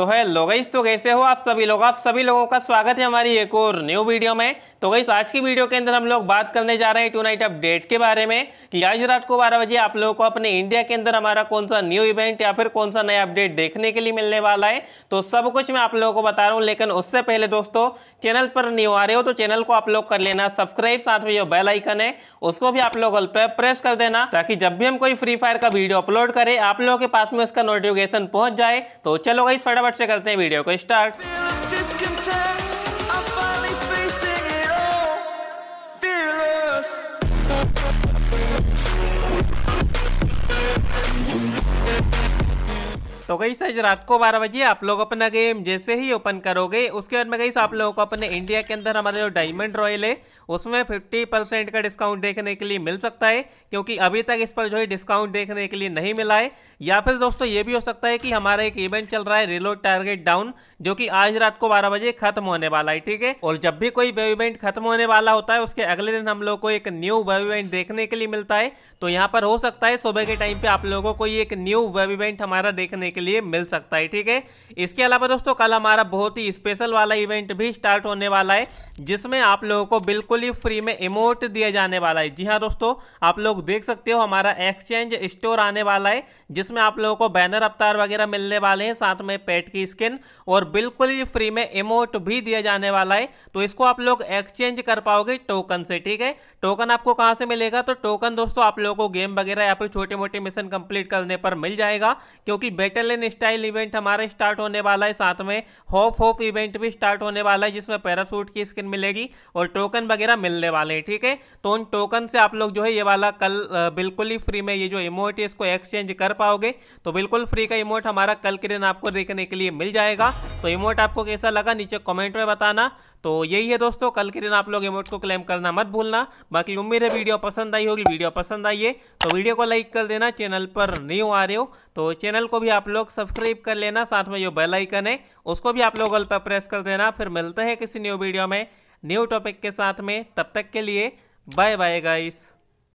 तो हेलो गई तो कैसे हो आप सभी लोग आप सभी लोगों का स्वागत है हमारी एक और न्यू वीडियो में तो गई आज की वीडियो के अंदर हम लोग बात करने जा रहे हैं टू नाइट अपडेट के बारे में कि आज रात को 12 बजे आप लोगों को अपने इंडिया के अंदर हमारा कौन सा न्यू इवेंट या फिर कौन सा नया अपडेट देखने के लिए मिलने वाला है तो सब कुछ मैं आप लोगों को बता रहा हूँ लेकिन उससे पहले दोस्तों चैनल पर न्यू आ रहे हो तो चैनल को आप लोग कर लेना सब्सक्राइब साथ में जो बेलाइकन है उसको भी आप लोग प्रेस कर देना ताकि जब भी हम कोई फ्री फायर का वीडियो अपलोड करें आप लोगों के पास में उसका नोटिफिकेशन पहुंच जाए तो चलो गई फटाफट फटाफट से करते हैं वीडियो को स्टार्ट तो गई सज रात को बारह बजे आप लोग अपना गेम जैसे ही ओपन करोगे उसके बाद में गई आप लोगों को अपने इंडिया के अंदर हमारे जो डायमंड रॉयल है उसमें 50 परसेंट का डिस्काउंट देखने के लिए मिल सकता है क्योंकि अभी तक इस पर जो है डिस्काउंट देखने के लिए नहीं मिला है या फिर दोस्तों ये भी हो सकता है कि हमारा एक इवेंट चल रहा है रेलो टारगेट डाउन जो कि आज रात को बारह बजे खत्म होने वाला है ठीक है और जब भी कोई वेब इवेंट खत्म होने वाला होता है उसके अगले दिन हम लोग को एक न्यू वेब इवेंट देखने के लिए मिलता है तो यहाँ पर हो सकता है सुबह के टाइम पे आप लोगों को एक न्यू वेब इवेंट हमारा देखने के लिए मिल सकता है ठीक है इसके अलावा दोस्तों कल हमारा बहुत ही स्पेशल वाला इवेंट भी स्टार्ट होने वाला है जिसमें आप लोगों को बिल्कुल ही फ्री में इमोट दिया जाने वाला है जी हाँ दोस्तों आप लोग देख सकते हो हमारा एक्सचेंज स्टोर आने वाला है जिस जिसमें आप लोगों को बैनर अवतार वगैरह मिलने वाले हैं साथ में पेट की स्किन और बिल्कुल ही फ्री में इमोट भी दिया जाने वाला है तो इसको आप लोग एक्सचेंज कर पाओगे टोकन से ठीक है टोकन आपको कहाँ से मिलेगा तो टोकन दोस्तों आप लोगों को गेम वगैरह या फिर छोटे मोटे मिशन कंप्लीट करने पर मिल जाएगा क्योंकि बेटल एन स्टाइल इवेंट हमारा स्टार्ट होने वाला है साथ में होप होप इवेंट भी स्टार्ट होने वाला है जिसमें पैरासूट की स्किन मिलेगी और टोकन वगैरह मिलने वाले हैं ठीक है तो उन टोकन से आप लोग जो है ये वाला कल बिल्कुल ही फ्री में ये जो इमोट है इसको एक्सचेंज कर पाओगे करोगे तो बिल्कुल फ्री का इमोट हमारा कल के दिन आपको देखने के लिए मिल जाएगा तो इमोट आपको कैसा लगा नीचे कमेंट में बताना तो यही है दोस्तों कल के दिन आप लोग इमोट को क्लेम करना मत भूलना बाकी उम्मीद है वीडियो पसंद आई होगी वीडियो पसंद आई है तो वीडियो को लाइक कर देना चैनल पर न्यू आ रहे हो तो चैनल को भी आप लोग सब्सक्राइब कर लेना साथ में जो बेल आइकन है उसको भी आप लोग गल पर प्रेस कर देना फिर मिलते हैं किसी न्यू वीडियो में न्यू टॉपिक के साथ में तब तक के लिए बाय बाय गाइस